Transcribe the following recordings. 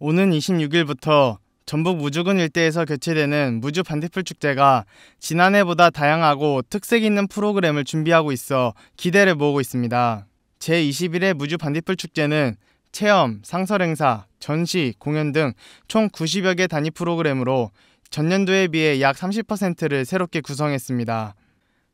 오는 26일부터 전북 무주군 일대에서 개최되는 무주 반딧불 축제가 지난해보다 다양하고 특색 있는 프로그램을 준비하고 있어 기대를 모으고 있습니다. 제21회 무주 반딧불 축제는 체험, 상설 행사, 전시, 공연 등 총 90여 개 단위 프로그램으로 전년도에 비해 약 30%를 새롭게 구성했습니다.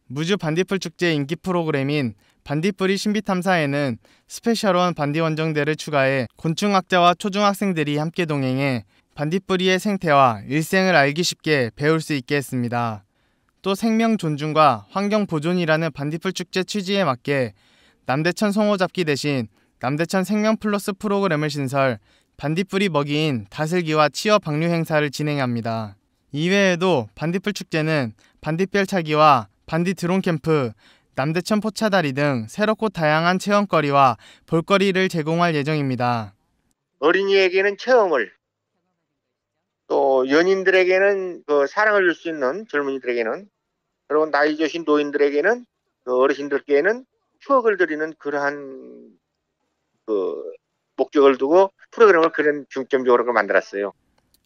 무주 반딧불 축제 인기 프로그램인 반딧불이 신비탐사에는 스페셜원 반디원정대를 추가해 곤충학자와 초중학생들이 함께 동행해 반딧불이의 생태와 일생을 알기 쉽게 배울 수 있게 했습니다. 또 생명 존중과 환경 보존이라는 반딧불 축제 취지에 맞게 남대천 송어 잡기 대신 남대천 생명 플러스 프로그램을 신설, 반딧불이 먹이인 다슬기와 치어 방류 행사를 진행합니다. 이외에도 반딧불 축제는 반딧별 차기와 반딧 드론 캠프, 남대천 포차다리 등 새롭고 다양한 체험거리와 볼거리를 제공할 예정입니다. 어린이에게는 체험을 또 연인들에게는 그 사랑을 줄 수 있는 젊은이들에게는 그리고 나이 드신 노인들에게는 그 어르신들께는 추억을 드리는 그러한 그 목적을 두고 프로그램을 그런 중점적으로 만들었어요.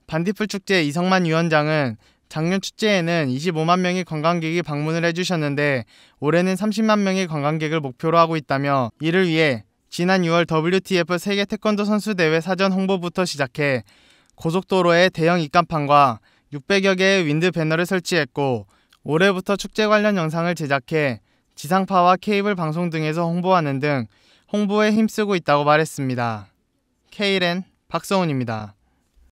반딧불 축제 이성만 위원장은 작년 축제에는 25만 명의 관광객이 방문을 해주셨는데 올해는 30만 명의 관광객을 목표로 하고 있다며 이를 위해 지난 6월 WTF 세계 태권도 선수대회 사전 홍보부터 시작해 고속도로에 대형 입간판과 600여 개의 윈드 배너를 설치했고 올해부터 축제 관련 영상을 제작해 지상파와 케이블 방송 등에서 홍보하는 등 홍보에 힘쓰고 있다고 말했습니다. 케이렌 박성훈입니다.